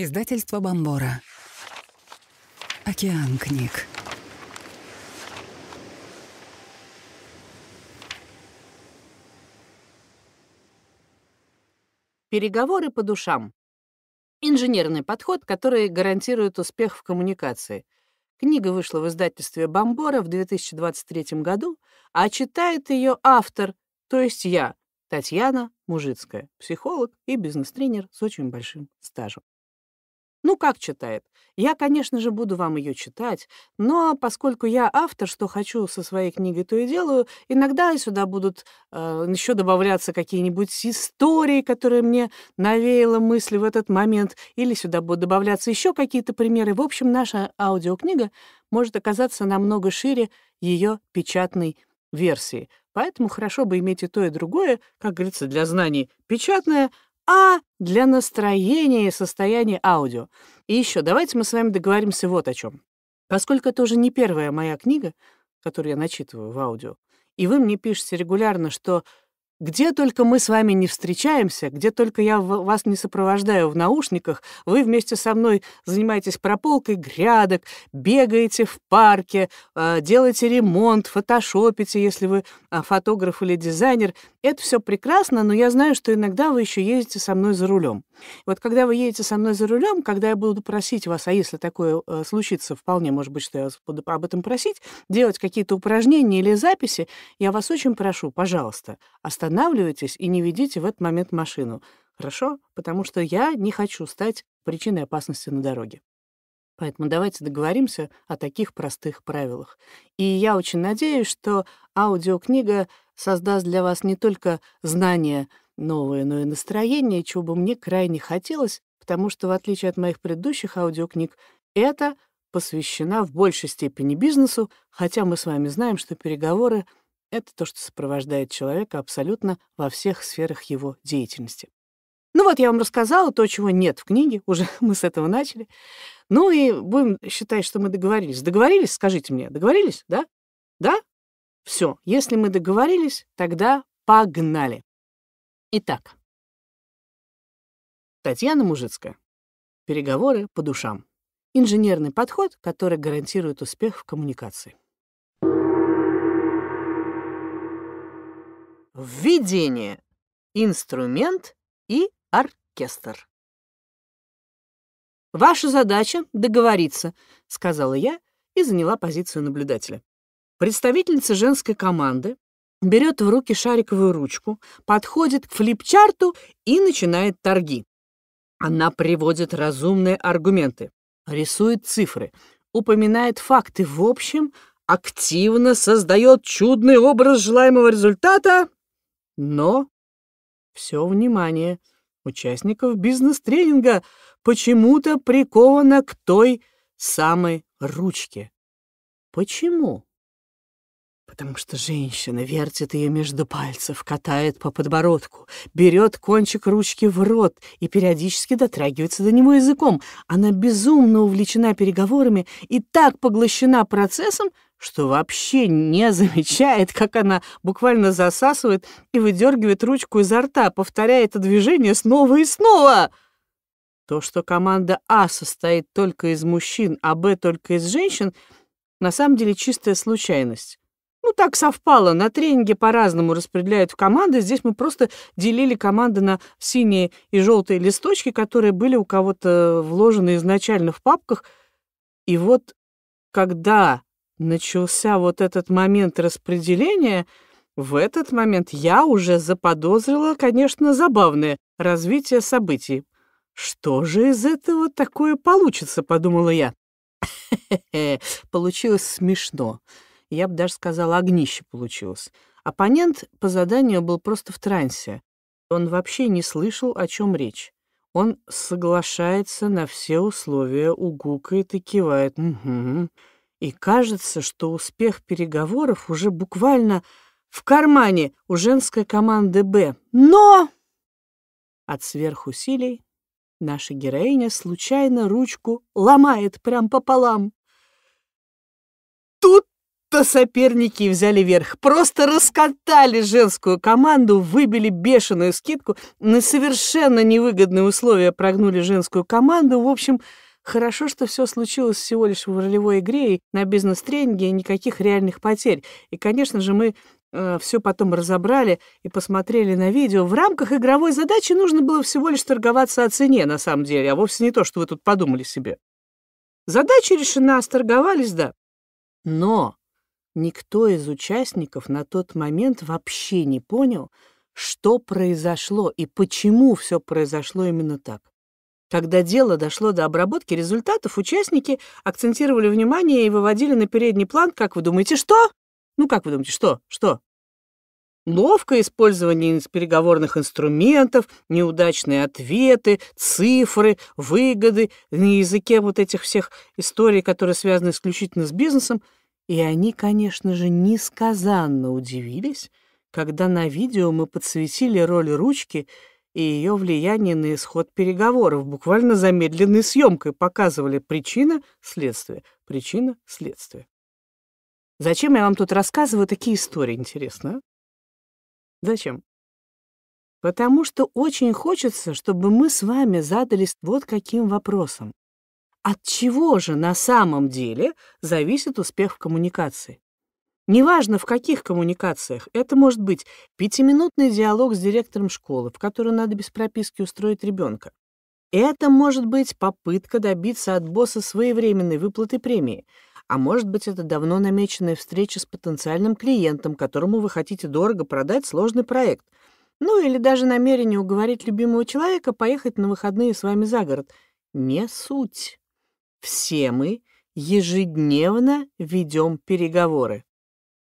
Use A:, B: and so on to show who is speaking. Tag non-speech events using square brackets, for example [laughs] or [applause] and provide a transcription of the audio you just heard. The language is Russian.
A: Издательство Бомбора. Океан книг. Переговоры по душам. Инженерный подход, который гарантирует успех в коммуникации. Книга вышла в издательстве «Бомбора» в 2023 году, а читает ее автор, то есть я, Татьяна Мужицкая, психолог и бизнес-тренер с очень большим стажем. Ну, как читает? Я, конечно же, буду вам ее читать, но поскольку я автор, что хочу со своей книгой, то и делаю, иногда сюда будут э, еще добавляться какие-нибудь истории, которые мне навеяло мысли в этот момент, или сюда будут добавляться еще какие-то примеры. В общем, наша аудиокнига может оказаться намного шире ее печатной версии. Поэтому хорошо бы иметь и то, и другое, как говорится, для знаний печатное — а для настроения и состояния аудио. И еще давайте мы с вами договоримся вот о чем. Поскольку это уже не первая моя книга, которую я начитываю в аудио, и вы мне пишете регулярно, что где только мы с вами не встречаемся, где только я вас не сопровождаю в наушниках, вы вместе со мной занимаетесь прополкой грядок, бегаете в парке, э, делаете ремонт, фотошопите, если вы а, фотограф или дизайнер, это все прекрасно, но я знаю, что иногда вы еще ездите со мной за рулем. Вот когда вы едете со мной за рулем, когда я буду просить вас, а если такое э, случится, вполне может быть, что я вас буду об этом просить, делать какие-то упражнения или записи, я вас очень прошу, пожалуйста, останавливайтесь и не ведите в этот момент машину. Хорошо? Потому что я не хочу стать причиной опасности на дороге. Поэтому давайте договоримся о таких простых правилах. И я очень надеюсь, что аудиокнига создаст для вас не только знания новые, но и настроение, чего бы мне крайне хотелось, потому что, в отличие от моих предыдущих аудиокниг, это посвящена в большей степени бизнесу, хотя мы с вами знаем, что переговоры — это то, что сопровождает человека абсолютно во всех сферах его деятельности. Ну вот, я вам рассказала то, чего нет в книге, уже [laughs] мы с этого начали. Ну и будем считать, что мы договорились. Договорились, скажите мне, договорились, да? Да? Все, если мы договорились, тогда погнали. Итак, Татьяна Мужицкая. Переговоры по душам. Инженерный подход, который гарантирует успех в коммуникации. Введение. Инструмент и оркестр. «Ваша задача — договориться», — сказала я и заняла позицию наблюдателя. Представительница женской команды берет в руки шариковую ручку, подходит к флипчарту и начинает торги. Она приводит разумные аргументы, рисует цифры, упоминает факты в общем, активно создает чудный образ желаемого результата, но все внимание — участников бизнес-тренинга почему-то прикована к той самой ручке. Почему? потому что женщина вертит ее между пальцев, катает по подбородку, берет кончик ручки в рот и периодически дотрагивается до него языком. Она безумно увлечена переговорами и так поглощена процессом, что вообще не замечает, как она буквально засасывает и выдергивает ручку изо рта, повторяя это движение снова и снова. То, что команда А состоит только из мужчин, а Б только из женщин, на самом деле чистая случайность. Ну, так совпало. На тренинге по-разному распределяют в команды. Здесь мы просто делили команды на синие и желтые листочки, которые были у кого-то вложены изначально в папках. И вот когда начался вот этот момент распределения, в этот момент я уже заподозрила, конечно, забавное развитие событий. «Что же из этого такое получится?» — подумала я. [laughs] Получилось смешно я бы даже сказала, огнище получилось. Оппонент по заданию был просто в трансе. Он вообще не слышал, о чем речь. Он соглашается на все условия, угукает и кивает. Угу. И кажется, что успех переговоров уже буквально в кармане у женской команды «Б». Но от сверхусилий наша героиня случайно ручку ломает прям пополам что соперники взяли верх. Просто раскатали женскую команду, выбили бешеную скидку, на совершенно невыгодные условия прогнули женскую команду. В общем, Хорошо, что все случилось всего лишь в ролевой игре и на бизнес-тренинге, и никаких реальных потерь. И, конечно же, мы э, все потом разобрали и посмотрели на видео. В рамках игровой задачи нужно было всего лишь торговаться о цене, на самом деле, а вовсе не то, что вы тут подумали себе. Задача решена, сторговались, да. Но Никто из участников на тот момент вообще не понял, что произошло и почему все произошло именно так. Когда дело дошло до обработки результатов, участники акцентировали внимание и выводили на передний план, как вы думаете, что? Ну, как вы думаете, что? Что? Ловкое использование переговорных инструментов, неудачные ответы, цифры, выгоды на языке вот этих всех историй, которые связаны исключительно с бизнесом — и они, конечно же, несказанно удивились, когда на видео мы подсветили роль ручки и ее влияние на исход переговоров, буквально замедленной съемкой показывали причина, следствие, причина, следствие. Зачем я вам тут рассказываю такие истории, интересно? А? Зачем? Потому что очень хочется, чтобы мы с вами задались вот каким вопросом. От чего же на самом деле зависит успех в коммуникации? Неважно, в каких коммуникациях. Это может быть пятиминутный диалог с директором школы, в которую надо без прописки устроить ребенка. Это может быть попытка добиться от босса своевременной выплаты премии. А может быть, это давно намеченная встреча с потенциальным клиентом, которому вы хотите дорого продать сложный проект. Ну или даже намерение уговорить любимого человека поехать на выходные с вами за город. Не суть. Все мы ежедневно ведем переговоры.